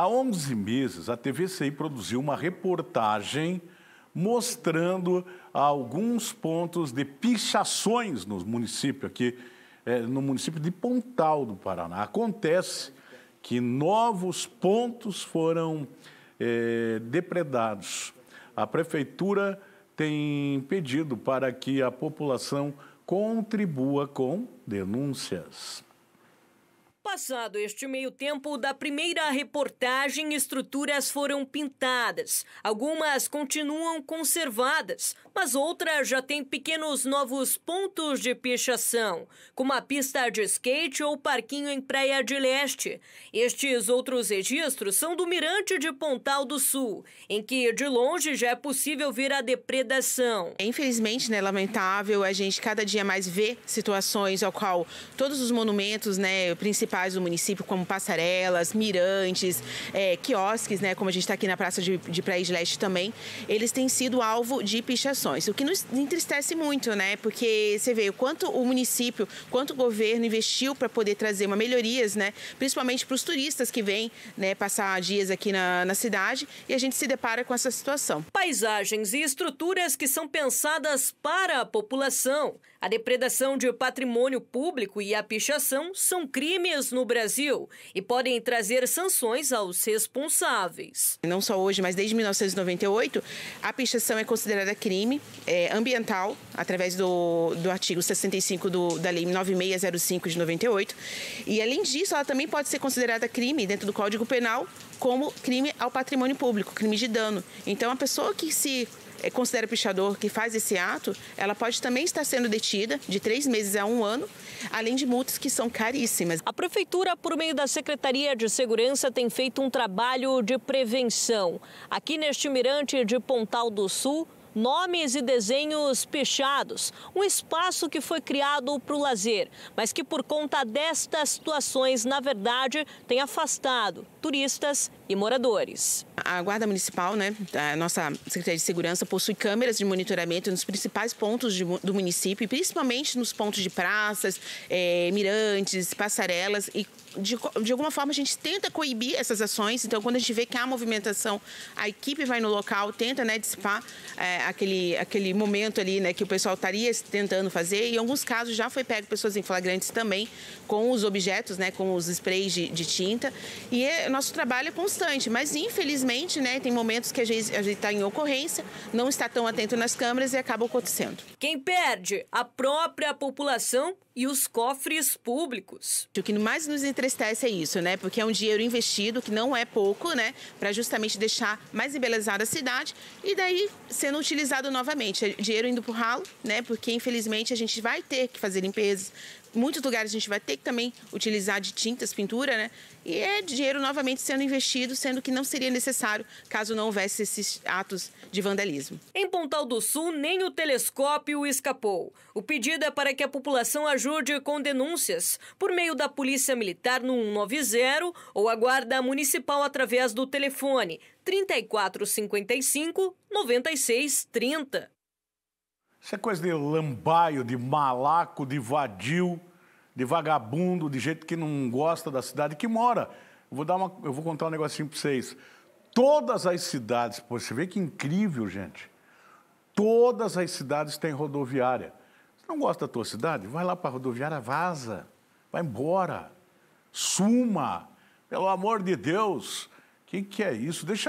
Há 11 meses, a TVCI produziu uma reportagem mostrando alguns pontos de pichações no município aqui, é, no município de Pontal do Paraná. Acontece que novos pontos foram é, depredados. A prefeitura tem pedido para que a população contribua com denúncias. Passado este meio tempo da primeira reportagem, estruturas foram pintadas. Algumas continuam conservadas, mas outras já têm pequenos novos pontos de pichação, como a pista de skate ou parquinho em Praia de Leste. Estes outros registros são do Mirante de Pontal do Sul, em que de longe já é possível ver a depredação. É, infelizmente, né, lamentável, a gente cada dia mais vê situações ao qual todos os monumentos, né, principais principais do município, como passarelas, mirantes, é, quiosques, né, como a gente está aqui na Praça de, de Praia de Leste também, eles têm sido alvo de pichações, o que nos entristece muito, né, porque você vê o quanto o município, quanto o governo investiu para poder trazer uma melhorias, né, principalmente para os turistas que vêm né, passar dias aqui na, na cidade e a gente se depara com essa situação. Paisagens e estruturas que são pensadas para a população. A depredação de patrimônio público e a pichação são crimes no Brasil e podem trazer sanções aos responsáveis. Não só hoje, mas desde 1998, a pichação é considerada crime é, ambiental através do, do artigo 65 do, da Lei 9605 de 98. E além disso, ela também pode ser considerada crime dentro do Código Penal como crime ao patrimônio público, crime de dano. Então, a pessoa que se é, considera pichador que faz esse ato, ela pode também estar sendo detida de três meses a um ano, além de multas que são caríssimas. A Prefeitura, por meio da Secretaria de Segurança, tem feito um trabalho de prevenção. Aqui neste mirante de Pontal do Sul, nomes e desenhos pichados, um espaço que foi criado para o lazer, mas que por conta destas situações, na verdade, tem afastado turistas e moradores. A Guarda Municipal, né, a nossa Secretaria de Segurança, possui câmeras de monitoramento nos principais pontos de, do município, principalmente nos pontos de praças, é, mirantes, passarelas e de, de, alguma forma a gente tenta coibir essas ações. Então, quando a gente vê que há movimentação, a equipe vai no local, tenta né, dissipar é, aquele, aquele momento ali né, que o pessoal estaria tentando fazer. E em alguns casos já foi pego pessoas em flagrantes também com os objetos, né, com os sprays de, de tinta. E é, nosso trabalho é constante bastante, mas infelizmente, né, tem momentos que a gente está em ocorrência, não está tão atento nas câmeras e acaba acontecendo. Quem perde? A própria população e os cofres públicos. O que mais nos entristece é isso, né? Porque é um dinheiro investido que não é pouco, né? Para justamente deixar mais embelezada a cidade e daí sendo utilizado novamente. É dinheiro indo para o ralo, né? Porque infelizmente a gente vai ter que fazer limpezas. Muitos lugares a gente vai ter que também utilizar de tintas, pintura, né? E é dinheiro novamente sendo investido, sendo que não seria necessário caso não houvesse esses atos de vandalismo. Em Pontal do Sul, nem o telescópio escapou. O pedido é para que a população ajude com denúncias por meio da Polícia Militar no 190 ou a Guarda Municipal através do telefone 3455 9630. Isso é coisa de lambaio, de malaco, de vadio de vagabundo, de gente que não gosta da cidade, que mora. vou, dar uma, eu vou contar um negocinho para vocês. Todas as cidades, pô, você vê que incrível, gente. Todas as cidades têm rodoviária. Você não gosta da tua cidade? Vai lá para a rodoviária, vaza. Vai embora. Suma. Pelo amor de Deus. O que, que é isso? Deixa